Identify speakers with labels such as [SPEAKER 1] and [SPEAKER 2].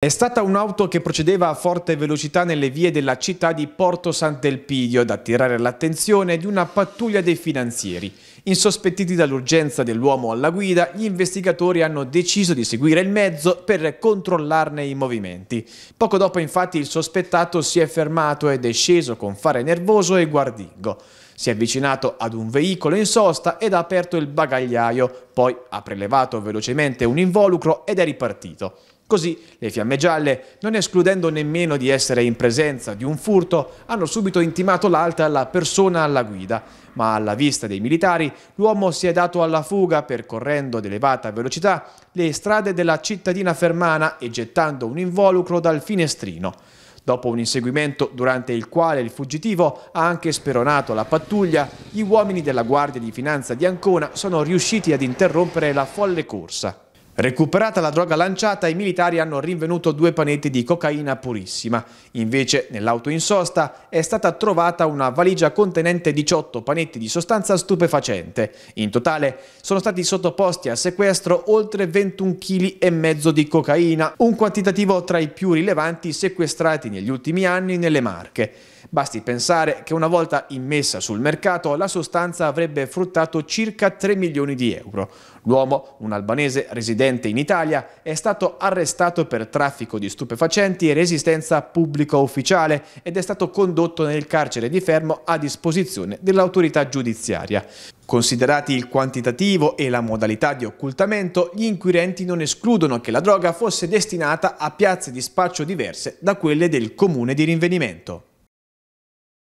[SPEAKER 1] È stata un'auto che procedeva a forte velocità nelle vie della città di Porto Sant'Elpidio ad attirare l'attenzione di una pattuglia dei finanzieri. Insospettiti dall'urgenza dell'uomo alla guida, gli investigatori hanno deciso di seguire il mezzo per controllarne i movimenti. Poco dopo infatti il sospettato si è fermato ed è sceso con fare nervoso e guardingo. Si è avvicinato ad un veicolo in sosta ed ha aperto il bagagliaio, poi ha prelevato velocemente un involucro ed è ripartito. Così le fiamme gialle, non escludendo nemmeno di essere in presenza di un furto, hanno subito intimato l'alta alla persona alla guida, ma alla vista dei militari l'uomo si è dato alla fuga percorrendo ad elevata velocità le strade della cittadina fermana e gettando un involucro dal finestrino. Dopo un inseguimento durante il quale il fuggitivo ha anche speronato la pattuglia, gli uomini della Guardia di Finanza di Ancona sono riusciti ad interrompere la folle corsa. Recuperata la droga lanciata, i militari hanno rinvenuto due panetti di cocaina purissima. Invece, nell'auto in sosta è stata trovata una valigia contenente 18 panetti di sostanza stupefacente. In totale sono stati sottoposti a sequestro oltre 21,5 kg di cocaina, un quantitativo tra i più rilevanti sequestrati negli ultimi anni nelle Marche. Basti pensare che una volta immessa sul mercato la sostanza avrebbe fruttato circa 3 milioni di euro. L'uomo, un albanese residente residente in Italia, è stato arrestato per traffico di stupefacenti e resistenza pubblica ufficiale ed è stato condotto nel carcere di Fermo a disposizione dell'autorità giudiziaria. Considerati il quantitativo e la modalità di occultamento, gli inquirenti non escludono che la droga fosse destinata a piazze di spaccio diverse da quelle del comune di rinvenimento.